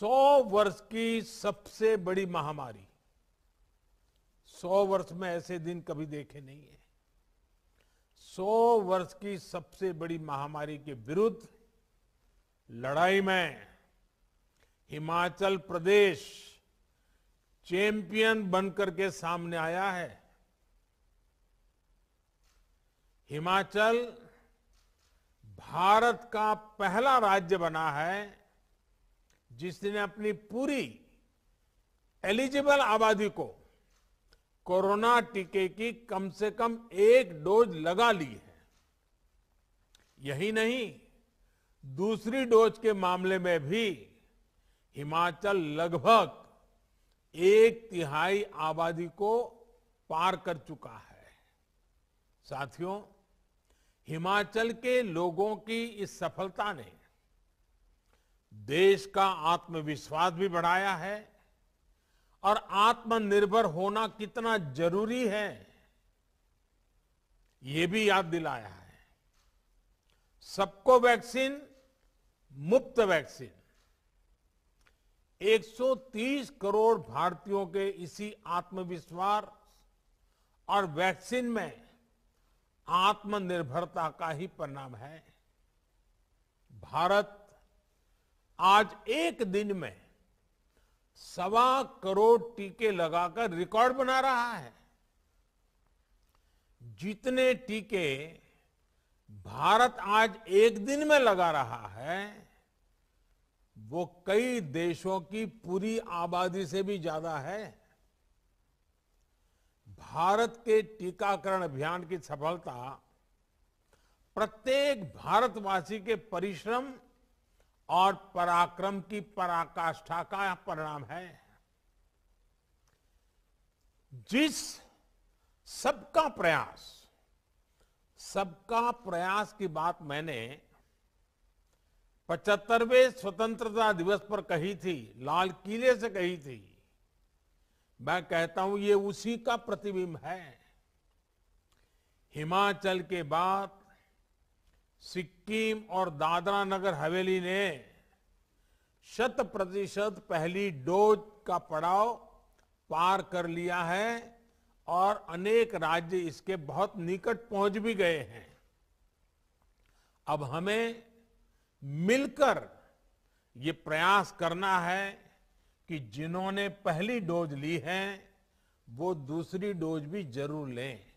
सौ वर्ष की सबसे बड़ी महामारी सौ वर्ष में ऐसे दिन कभी देखे नहीं है सौ वर्ष की सबसे बड़ी महामारी के विरुद्ध लड़ाई में हिमाचल प्रदेश चैंपियन बनकर के सामने आया है हिमाचल भारत का पहला राज्य बना है जिसने अपनी पूरी एलिजिबल आबादी को कोरोना टीके की कम से कम एक डोज लगा ली है यही नहीं दूसरी डोज के मामले में भी हिमाचल लगभग एक तिहाई आबादी को पार कर चुका है साथियों हिमाचल के लोगों की इस सफलता ने देश का आत्मविश्वास भी बढ़ाया है और आत्मनिर्भर होना कितना जरूरी है ये भी याद दिलाया है सबको वैक्सीन मुफ्त वैक्सीन 130 करोड़ भारतीयों के इसी आत्मविश्वास और वैक्सीन में आत्मनिर्भरता का ही परिणाम है भारत आज एक दिन में सवा करोड़ टीके लगाकर रिकॉर्ड बना रहा है जितने टीके भारत आज एक दिन में लगा रहा है वो कई देशों की पूरी आबादी से भी ज्यादा है भारत के टीकाकरण अभियान की सफलता प्रत्येक भारतवासी के परिश्रम और पराक्रम की पराकाष्ठा का परिणाम है जिस सबका प्रयास सबका प्रयास की बात मैंने पचहत्तरवें स्वतंत्रता दिवस पर कही थी लाल किले से कही थी मैं कहता हूं ये उसी का प्रतिबिंब है हिमाचल के बाद सिक्किम और दादरा नगर हवेली ने शत प्रतिशत पहली डोज का पड़ाव पार कर लिया है और अनेक राज्य इसके बहुत निकट पहुंच भी गए हैं अब हमें मिलकर ये प्रयास करना है कि जिन्होंने पहली डोज ली है वो दूसरी डोज भी जरूर लें